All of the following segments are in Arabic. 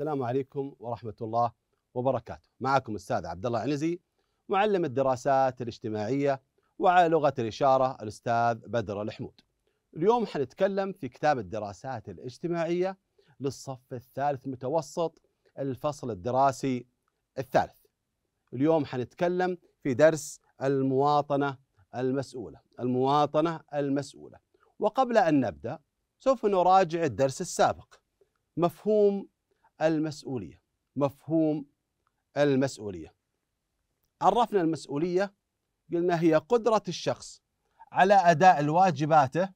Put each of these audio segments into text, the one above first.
السلام عليكم ورحمة الله وبركاته معكم أستاذ عبد الله عنزي معلم الدراسات الاجتماعية وعلى لغة الإشارة الأستاذ بدر الحمود اليوم حنتكلم في كتاب الدراسات الاجتماعية للصف الثالث متوسط الفصل الدراسي الثالث اليوم حنتكلم في درس المواطنة المسؤولة المواطنة المسؤولة وقبل أن نبدأ سوف نراجع الدرس السابق مفهوم المسؤولية مفهوم المسؤولية عرفنا المسؤولية قلنا هي قدرة الشخص على أداء واجباته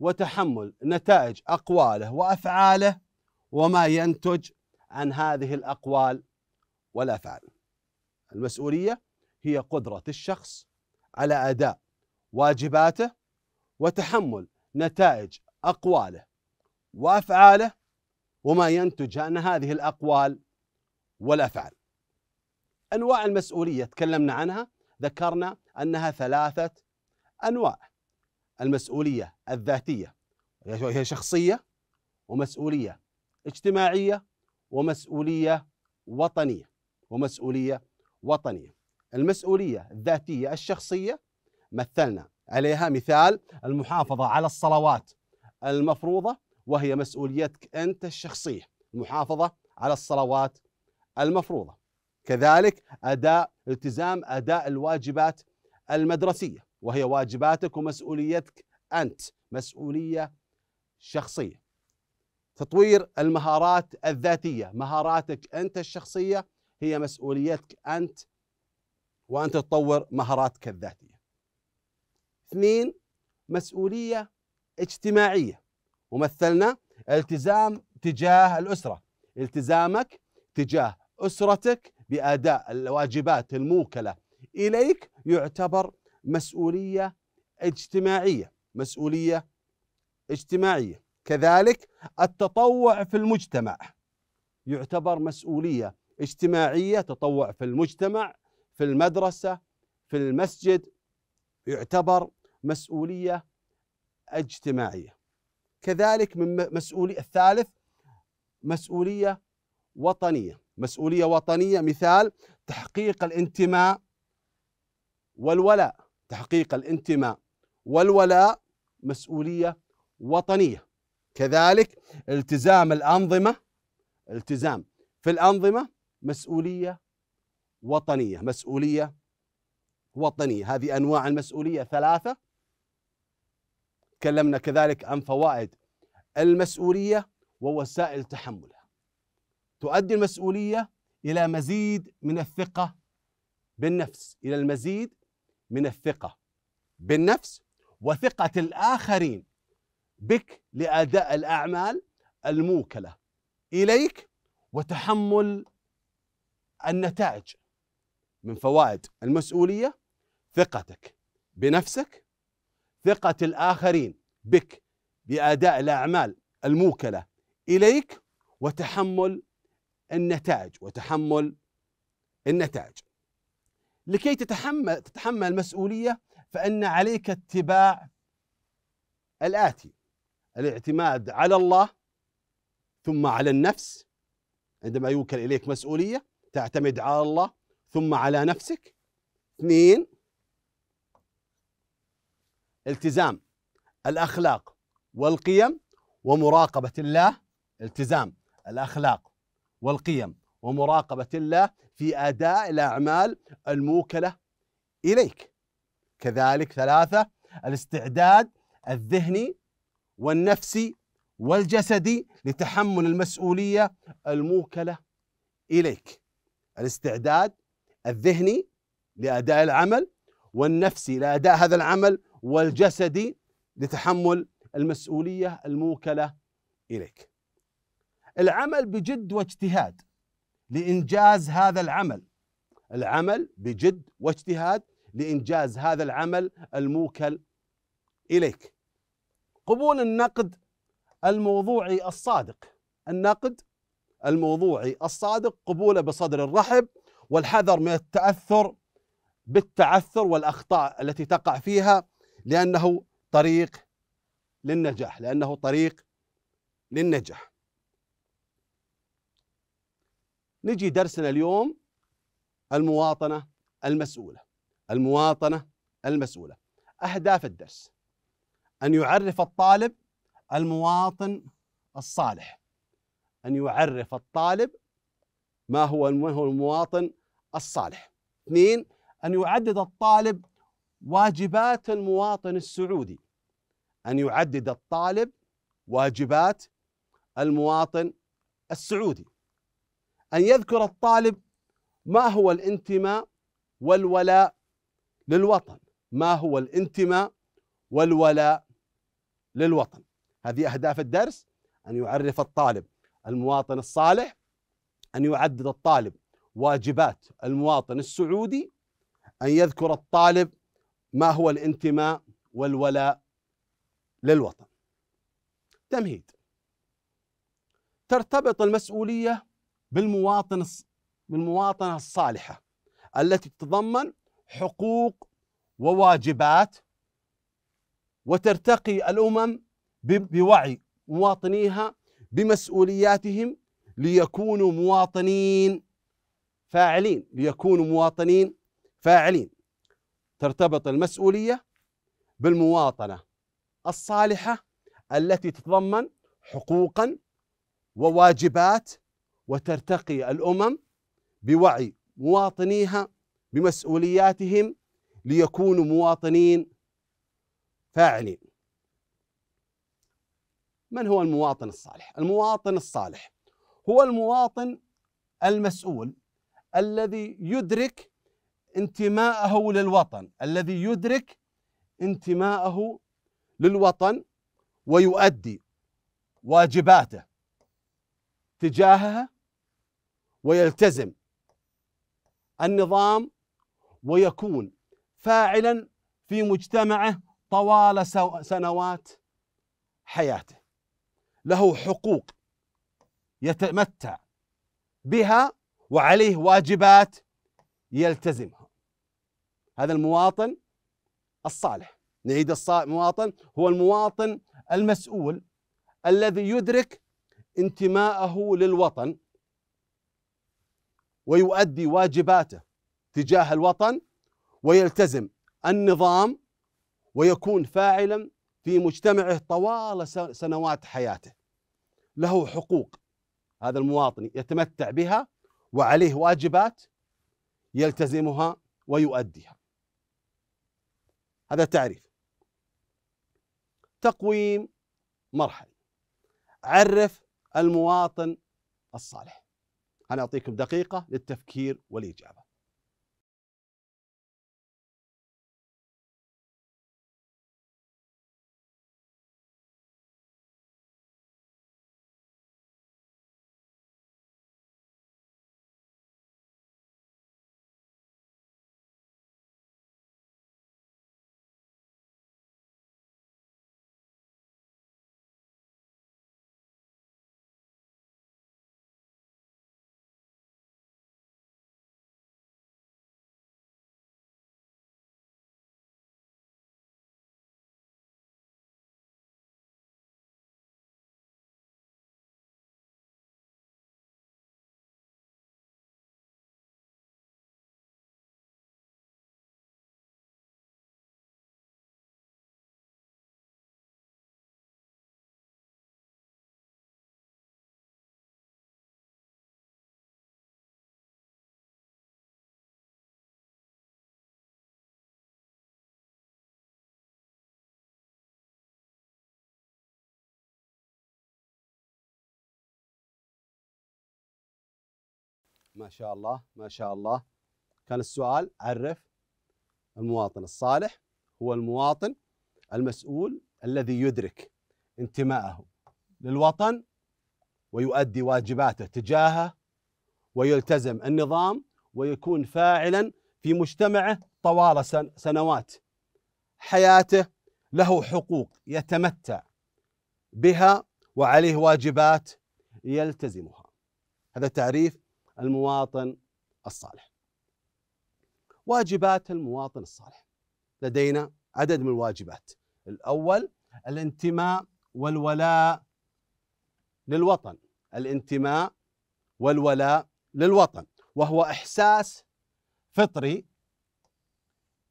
وتحمل نتائج أقواله وأفعاله وما ينتج عن هذه الأقوال والأفعال المسؤولية هي قدرة الشخص على أداء واجباته وتحمل نتائج أقواله وأفعاله وما ينتج عن هذه الأقوال والأفعال أنواع المسؤولية تكلمنا عنها ذكرنا أنها ثلاثة أنواع المسؤولية الذاتية هي شخصية ومسؤولية اجتماعية ومسؤولية وطنية ومسؤولية وطنية المسؤولية الذاتية الشخصية مثلنا عليها مثال المحافظة على الصلوات المفروضة وهي مسؤوليتك أنت الشخصية المحافظة على الصلوات المفروضة كذلك أداء التزام أداء الواجبات المدرسية وهي واجباتك ومسؤوليتك أنت مسؤولية شخصية تطوير المهارات الذاتية مهاراتك أنت الشخصية هي مسؤوليتك أنت وأنت تطور مهاراتك الذاتية اثنين مسؤولية اجتماعية ومثلنا التزام تجاه الأسرة التزامك تجاه أسرتك بأداء الواجبات الموكلة إليك يعتبر مسؤولية اجتماعية مسؤولية اجتماعية كذلك التطوع في المجتمع يعتبر مسؤولية اجتماعية تطوع في المجتمع في المدرسة في المسجد يعتبر مسؤولية اجتماعية كذلك من مسؤولي الثالث مسؤولية وطنية مسؤولية وطنية مثال تحقيق الانتماء والولاء تحقيق الانتماء والولاء مسؤولية وطنية كذلك التزام الأنظمة التزام في الأنظمة مسؤولية وطنية مسؤولية وطنية هذه أنواع المسؤولية ثلاثة تكلمنا كذلك عن فوائد المسؤولية ووسائل تحملها تؤدي المسؤولية إلى مزيد من الثقة بالنفس إلى المزيد من الثقة بالنفس وثقة الآخرين بك لأداء الأعمال الموكلة إليك وتحمل النتائج من فوائد المسؤولية ثقتك بنفسك ثقة الآخرين بك بأداء الأعمال الموكلة إليك وتحمل النتائج وتحمل النتائج لكي تتحمل تتحمل المسؤولية فإن عليك اتباع الآتي الاعتماد على الله ثم على النفس عندما يوكل إليك مسؤولية تعتمد على الله ثم على نفسك اثنين التزام الأخلاق والقيم ومراقبة الله التزام الأخلاق والقيم ومراقبة الله في أداء الأعمال الموكلة إليك كذلك ثلاثة الاستعداد الذهني والنفسي والجسدي لتحمل المسؤولية الموكلة إليك الاستعداد الذهني لأداء العمل والنفسي لأداء هذا العمل والجسدي لتحمل المسؤولية الموكلة إليك العمل بجد واجتهاد لإنجاز هذا العمل العمل بجد واجتهاد لإنجاز هذا العمل الموكل إليك قبول النقد الموضوعي الصادق النقد الموضوعي الصادق قبوله بصدر الرحب والحذر من التأثر بالتعثر والأخطاء التي تقع فيها لأنه طريق للنجاح لأنه طريق للنجاح نجي درسنا اليوم المواطنة المسؤولة المواطنة المسؤولة أهداف الدرس أن يعرف الطالب المواطن الصالح أن يعرف الطالب ما هو من هو المواطن الصالح اثنين أن يعدد الطالب واجبات المواطن السعودي أن يعدد الطالب واجبات المواطن السعودي أن يذكر الطالب ما هو الانتماء والولاء للوطن ما هو الانتماء والولاء للوطن هذه أهداف الدرس أن يعرف الطالب المواطن الصالح أن يعدد الطالب واجبات المواطن السعودي أن يذكر الطالب ما هو الانتماء والولاء للوطن تمهيد ترتبط المسؤوليه بالمواطن بالمواطنه الصالحه التي تتضمن حقوق وواجبات وترتقي الامم بوعي مواطنيها بمسؤولياتهم ليكونوا مواطنين فاعلين ليكونوا مواطنين فاعلين ترتبط المسؤولية بالمواطنة الصالحة التي تتضمن حقوقا وواجبات وترتقي الأمم بوعي مواطنيها بمسؤولياتهم ليكونوا مواطنين فاعلين من هو المواطن الصالح؟ المواطن الصالح هو المواطن المسؤول الذي يدرك انتماءه للوطن الذي يدرك انتماءه للوطن ويؤدي واجباته تجاهها ويلتزم النظام ويكون فاعلا في مجتمعه طوال سنوات حياته له حقوق يتمتع بها وعليه واجبات يلتزمها هذا المواطن الصالح نعيد المواطن هو المواطن المسؤول الذي يدرك انتماءه للوطن ويؤدي واجباته تجاه الوطن ويلتزم النظام ويكون فاعلا في مجتمعه طوال سنوات حياته له حقوق هذا المواطن يتمتع بها وعليه واجبات يلتزمها ويؤديها هذا التعريف تقويم مرحلي عرف المواطن الصالح أنا أعطيكم دقيقة للتفكير والإجابة ما شاء الله ما شاء الله كان السؤال عرف المواطن الصالح هو المواطن المسؤول الذي يدرك انتماءه للوطن ويؤدي واجباته تجاهه ويلتزم النظام ويكون فاعلا في مجتمعه طوال سنوات حياته له حقوق يتمتع بها وعليه واجبات يلتزمها هذا تعريف المواطن الصالح واجبات المواطن الصالح لدينا عدد من الواجبات الأول الانتماء والولاء للوطن الانتماء والولاء للوطن وهو إحساس فطري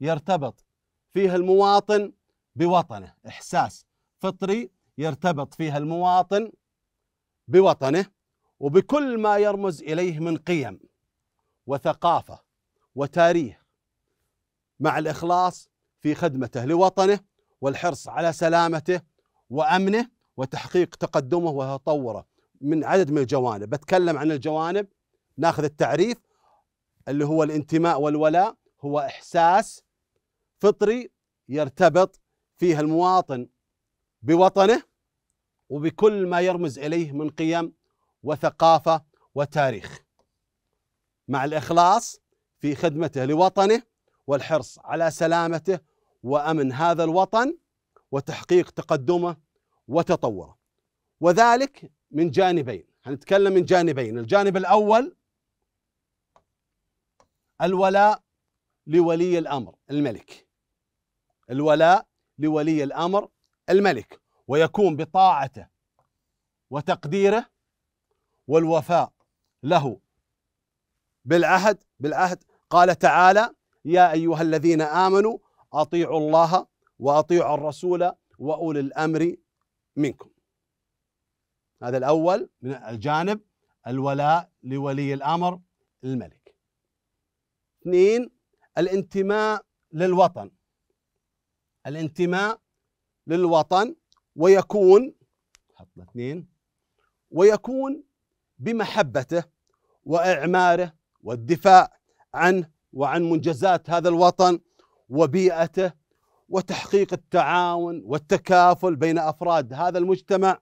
يرتبط فيه المواطن بوطنه إحساس فطري يرتبط فيها المواطن بوطنه وبكل ما يرمز اليه من قيم وثقافه وتاريخ مع الاخلاص في خدمته لوطنه والحرص على سلامته وامنه وتحقيق تقدمه وتطوره من عدد من الجوانب بتكلم عن الجوانب ناخذ التعريف اللي هو الانتماء والولاء هو احساس فطري يرتبط فيه المواطن بوطنه وبكل ما يرمز اليه من قيم وثقافة وتاريخ مع الإخلاص في خدمته لوطنه والحرص على سلامته وأمن هذا الوطن وتحقيق تقدمه وتطوره وذلك من جانبين هنتكلم من جانبين الجانب الأول الولاء لولي الأمر الملك الولاء لولي الأمر الملك ويكون بطاعته وتقديره والوفاء له بالعهد بالعهد قال تعالى يا ايها الذين امنوا اطيعوا الله واطيعوا الرسول واولي الامر منكم هذا الاول من الجانب الولاء لولي الامر الملك اثنين الانتماء للوطن الانتماء للوطن ويكون حط اثنين ويكون بمحبته واعماره والدفاع عنه وعن منجزات هذا الوطن وبيئته وتحقيق التعاون والتكافل بين افراد هذا المجتمع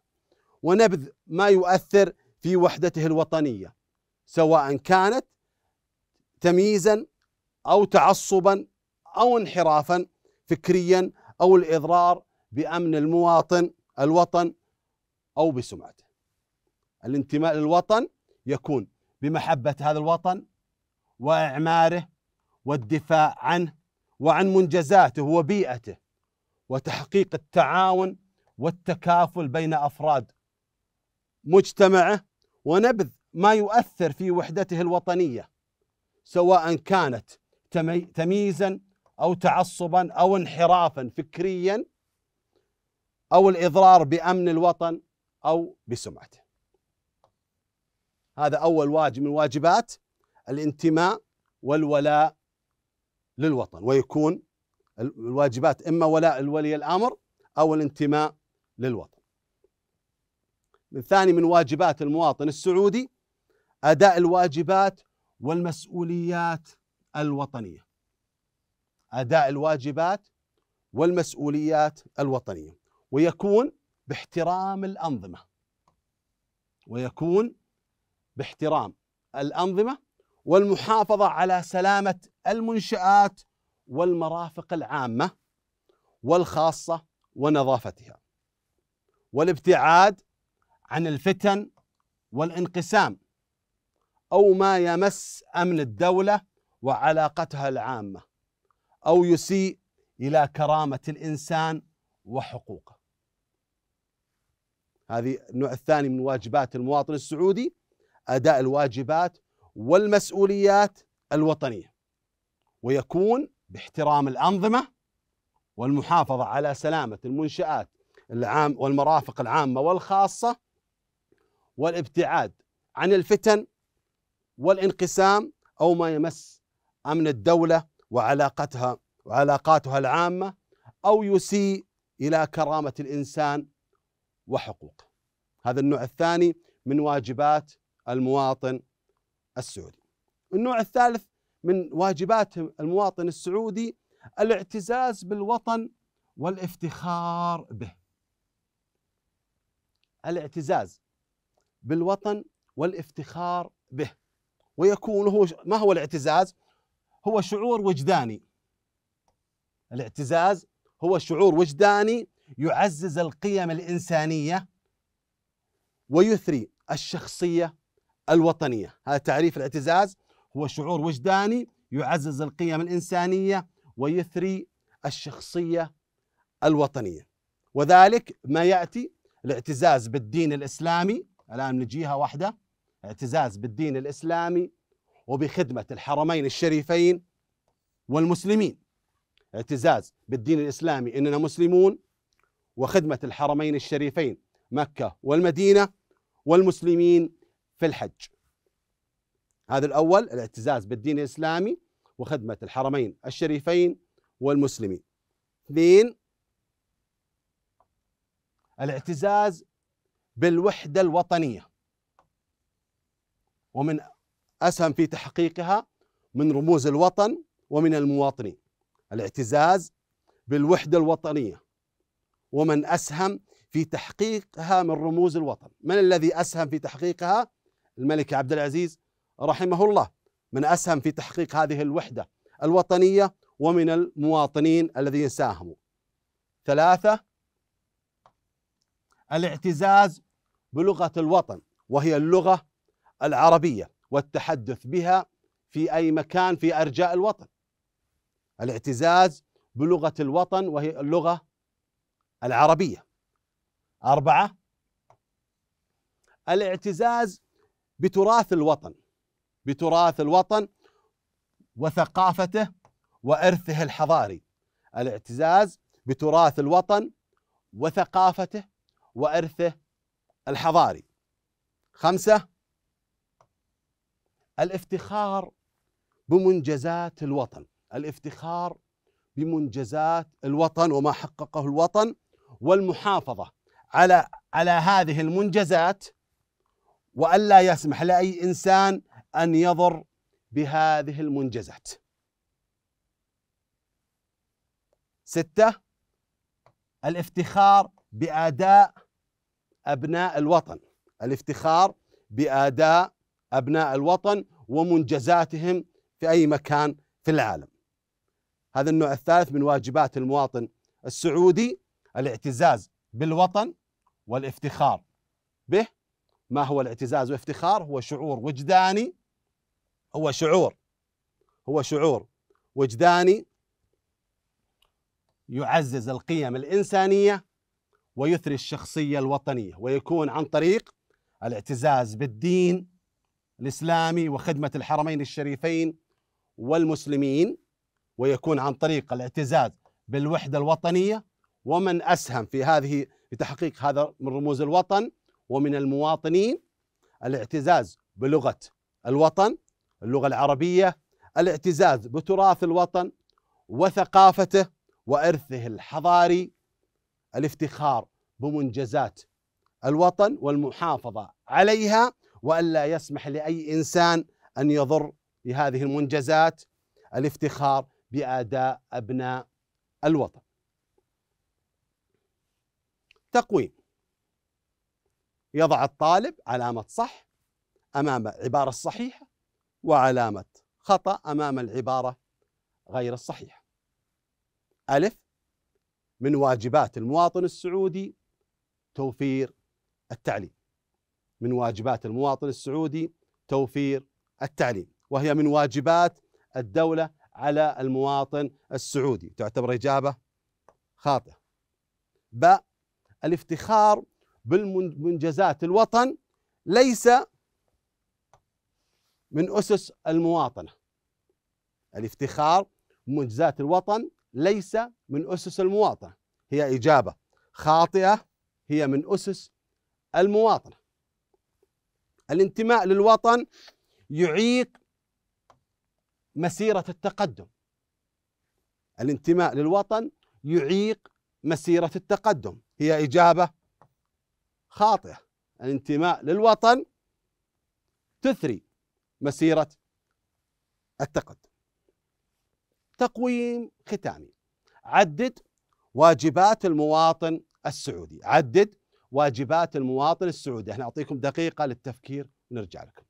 ونبذ ما يؤثر في وحدته الوطنيه سواء كانت تمييزا او تعصبا او انحرافا فكريا او الاضرار بامن المواطن الوطن او بسمعته الانتماء للوطن يكون بمحبة هذا الوطن وإعماره والدفاع عنه وعن منجزاته وبيئته وتحقيق التعاون والتكافل بين أفراد مجتمعه ونبذ ما يؤثر في وحدته الوطنية سواء كانت تمييزا أو تعصبا أو انحرافا فكريا أو الإضرار بأمن الوطن أو بسمعته هذا أول واجب من واجبات الانتماء والولاء للوطن ويكون الواجبات إما ولاء الولي الأمر أو الانتماء للوطن من ثاني من واجبات المواطن السعودي أداء الواجبات والمسؤوليات الوطنية أداء الواجبات والمسؤوليات الوطنية ويكون باحترام الأنظمة ويكون باحترام الأنظمة والمحافظة على سلامة المنشآت والمرافق العامة والخاصة ونظافتها والابتعاد عن الفتن والانقسام أو ما يمس أمن الدولة وعلاقتها العامة أو يسيء إلى كرامة الإنسان وحقوقه هذه النوع الثاني من واجبات المواطن السعودي اداء الواجبات والمسؤوليات الوطنيه ويكون باحترام الانظمه والمحافظه على سلامه المنشات العام والمرافق العامه والخاصه والابتعاد عن الفتن والانقسام او ما يمس امن الدوله وعلاقتها وعلاقاتها العامه او يسيء الى كرامه الانسان وحقوقه. هذا النوع الثاني من واجبات المواطن السعودي. النوع الثالث من واجبات المواطن السعودي الاعتزاز بالوطن والافتخار به. الاعتزاز بالوطن والافتخار به ويكون هو ما هو الاعتزاز؟ هو شعور وجداني. الاعتزاز هو شعور وجداني يعزز القيم الانسانيه ويثري الشخصيه الوطنية هذا تعريف الاعتزاز هو شعور وجداني يعزز القيم الإنسانية ويثري الشخصية الوطنية وذلك ما يأتي الاعتزاز بالدين الإسلامي الآن نجيها واحدة اعتزاز بالدين الإسلامي وبخدمة الحرمين الشريفين والمسلمين اعتزاز بالدين الإسلامي إننا مسلمون وخدمة الحرمين الشريفين مكة والمدينة والمسلمين في الحج هذا الأول الاعتزاز بالدين الإسلامي وخدمة الحرمين الشريفين والمسلمين اثنين الاعتزاز بالوحدة الوطنية ومن أسهم في تحقيقها من رموز الوطن ومن المواطنين الاعتزاز بالوحدة الوطنية ومن أسهم في تحقيقها من رموز الوطن من الذي أسهم في تحقيقها الملك عبد العزيز رحمه الله من أسهم في تحقيق هذه الوحدة الوطنية ومن المواطنين الذين ساهموا ثلاثة الاعتزاز بلغة الوطن وهي اللغة العربية والتحدث بها في أي مكان في أرجاء الوطن الاعتزاز بلغة الوطن وهي اللغة العربية أربعة الاعتزاز بتراث الوطن بتراث الوطن وثقافته وارثه الحضاري الاعتزاز بتراث الوطن وثقافته وارثه الحضاري خمسه الافتخار بمنجزات الوطن الافتخار بمنجزات الوطن وما حققه الوطن والمحافظه على على هذه المنجزات والا يسمح لاي انسان ان يضر بهذه المنجزات. سته الافتخار باداء ابناء الوطن، الافتخار باداء ابناء الوطن ومنجزاتهم في اي مكان في العالم. هذا النوع الثالث من واجبات المواطن السعودي الاعتزاز بالوطن والافتخار به ما هو الاعتزاز وافتخار هو شعور وجداني هو شعور هو شعور وجداني يعزز القيم الإنسانية ويثري الشخصية الوطنية ويكون عن طريق الاعتزاز بالدين الإسلامي وخدمة الحرمين الشريفين والمسلمين ويكون عن طريق الاعتزاز بالوحدة الوطنية ومن أسهم في هذه في تحقيق هذا من رموز الوطن ومن المواطنين الاعتزاز بلغة الوطن اللغة العربية الاعتزاز بتراث الوطن وثقافته وإرثه الحضاري الافتخار بمنجزات الوطن والمحافظة عليها وألا يسمح لأي إنسان أن يضر بهذه المنجزات الافتخار بأداء أبناء الوطن تقويم يضع الطالب علامة صح أمام العبارة الصحيحة وعلامة خطأ أمام العبارة غير الصحيحة ألف من واجبات المواطن السعودي توفير التعليم من واجبات المواطن السعودي توفير التعليم وهي من واجبات الدولة على المواطن السعودي تعتبر إجابة خاطئة ب الافتخار بالمنجزات الوطن ليس من أسس المواطنة الافتخار بمنجزات الوطن ليس من أسس المواطنة هي إجابة خاطئة هي من أسس المواطنة الانتماء للوطن يعيق مسيرة التقدم الانتماء للوطن يعيق مسيرة التقدم هي إجابة خاطئة الانتماء للوطن تثري مسيرة التقدم تقويم ختامي عدد واجبات المواطن السعودي عدد واجبات المواطن السعودي احنا اعطيكم دقيقة للتفكير ونرجع لكم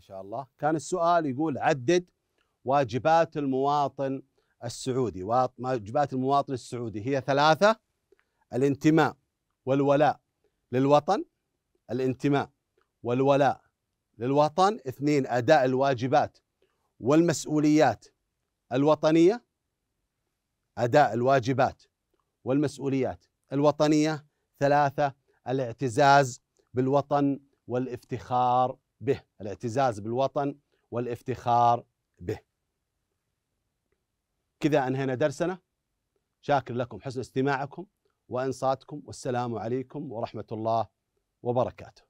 ما شاء الله كان السؤال يقول عدد واجبات المواطن السعودي واجبات المواطن السعودي هي ثلاثة الانتماء والولاء للوطن الانتماء والولاء للوطن اثنين أداء الواجبات والمسؤوليات الوطنية أداء الواجبات والمسؤوليات الوطنية ثلاثة الاعتزاز بالوطن والافتخار به الاعتزاز بالوطن والافتخار به كذا أنهينا درسنا شاكر لكم حسن استماعكم وإنصاتكم والسلام عليكم ورحمة الله وبركاته